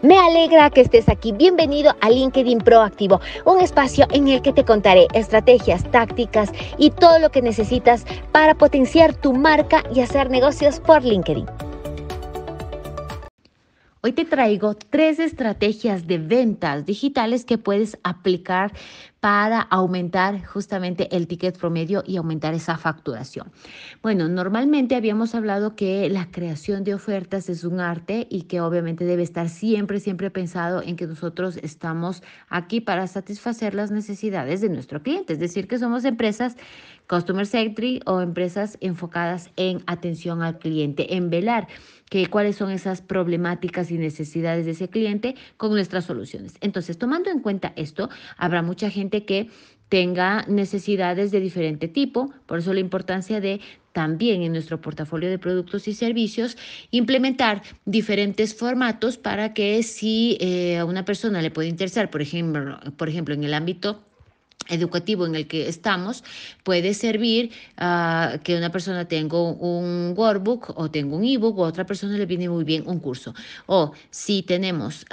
Me alegra que estés aquí. Bienvenido a LinkedIn Proactivo, un espacio en el que te contaré estrategias, tácticas y todo lo que necesitas para potenciar tu marca y hacer negocios por LinkedIn. Hoy te traigo tres estrategias de ventas digitales que puedes aplicar para aumentar justamente el ticket promedio y aumentar esa facturación. Bueno, normalmente habíamos hablado que la creación de ofertas es un arte y que obviamente debe estar siempre, siempre pensado en que nosotros estamos aquí para satisfacer las necesidades de nuestro cliente, es decir, que somos empresas customer centric o empresas enfocadas en atención al cliente, en velar que cuáles son esas problemáticas y necesidades de ese cliente con nuestras soluciones. Entonces, tomando en cuenta esto, habrá mucha gente que tenga necesidades de diferente tipo, por eso la importancia de también en nuestro portafolio de productos y servicios implementar diferentes formatos para que si eh, a una persona le puede interesar, por ejemplo, por ejemplo, en el ámbito educativo en el que estamos, puede servir ah, que una persona tenga un workbook o tenga un ebook o a otra persona le viene muy bien un curso. O si tenemos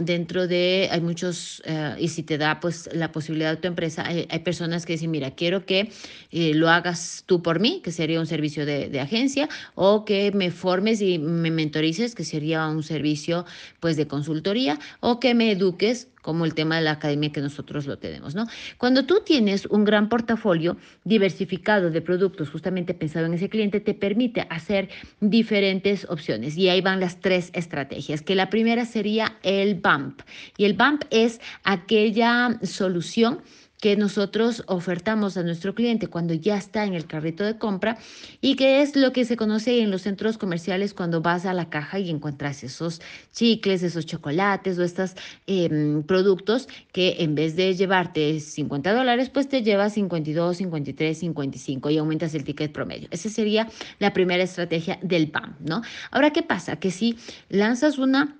dentro de, hay muchos, eh, y si te da pues la posibilidad de tu empresa, hay, personas que dicen, mira, quiero que eh, lo hagas tú por mí, que sería un servicio de, de, agencia, o que me formes y me mentorices, que sería un servicio pues de consultoría, o que me eduques como el tema de la academia que nosotros lo tenemos, ¿no? Cuando tú tienes un gran portafolio diversificado de productos justamente pensado en ese cliente, te permite hacer diferentes opciones. Y ahí van las tres estrategias, que la primera sería el BAMP. Y el BAMP es aquella solución que nosotros ofertamos a nuestro cliente cuando ya está en el carrito de compra y que es lo que se conoce en los centros comerciales cuando vas a la caja y encuentras esos chicles, esos chocolates o estos em, productos que en vez de llevarte 50 dólares, pues te llevas 52, 53, 55 y aumentas el ticket promedio. Esa sería la primera estrategia del PAM, ¿no? Ahora, ¿qué pasa? Que si lanzas una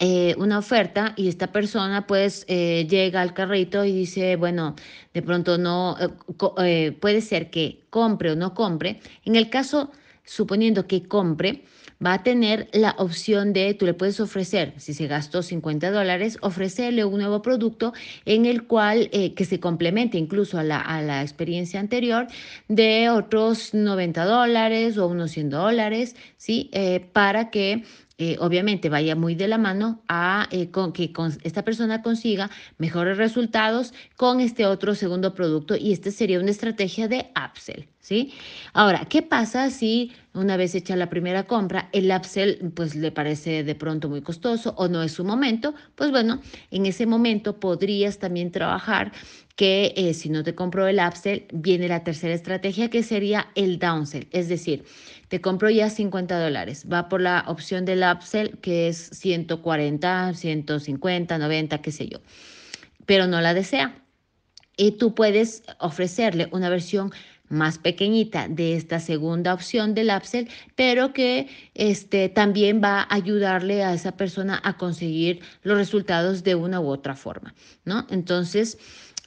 eh, una oferta y esta persona pues eh, llega al carrito y dice, bueno, de pronto no, eh, puede ser que compre o no compre. En el caso, suponiendo que compre, va a tener la opción de, tú le puedes ofrecer, si se gastó 50 dólares, ofrecerle un nuevo producto en el cual, que se complemente incluso a la, experiencia anterior, de otros 90 dólares o unos 100 dólares, ¿sí? para que eh, obviamente vaya muy de la mano a eh, con, que esta persona consiga mejores resultados con este otro segundo producto y esta sería una estrategia de upsell, ¿sí? Ahora, ¿qué pasa si una vez hecha la primera compra, el upsell pues le parece de pronto muy costoso o no es su momento? Pues bueno, en ese momento podrías también trabajar que eh, si no te compro el upsell, viene la tercera estrategia que sería el downsell, es decir, te compro ya 50 dólares, va por la opción del upsell que es 140, 150, 90, qué sé yo, pero no la desea. Y tú puedes ofrecerle una versión más pequeñita de esta segunda opción del upsell, pero que este, también va a ayudarle a esa persona a conseguir los resultados de una u otra forma, ¿no? Entonces,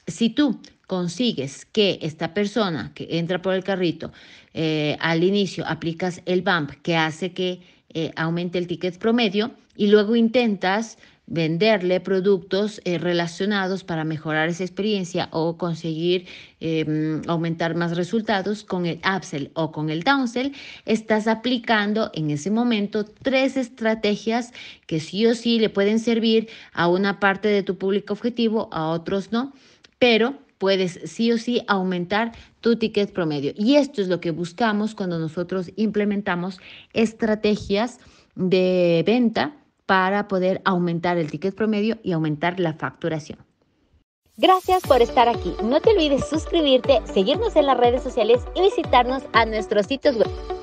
si tú consigues que esta persona que entra por el carrito eh, al inicio aplicas el bump que hace que eh, aumente el ticket promedio y luego intentas venderle productos eh, relacionados para mejorar esa experiencia o conseguir em, aumentar más resultados con el upsell o con el downsell, estás aplicando en ese momento tres estrategias que sí o sí le pueden servir a una parte de tu público objetivo, a otros no pero puedes sí o sí aumentar tu ticket promedio. Y esto es lo que buscamos cuando nosotros implementamos estrategias de venta para poder aumentar el ticket promedio y aumentar la facturación. Gracias por estar aquí. No te olvides suscribirte, seguirnos en las redes sociales y visitarnos a nuestros sitios web.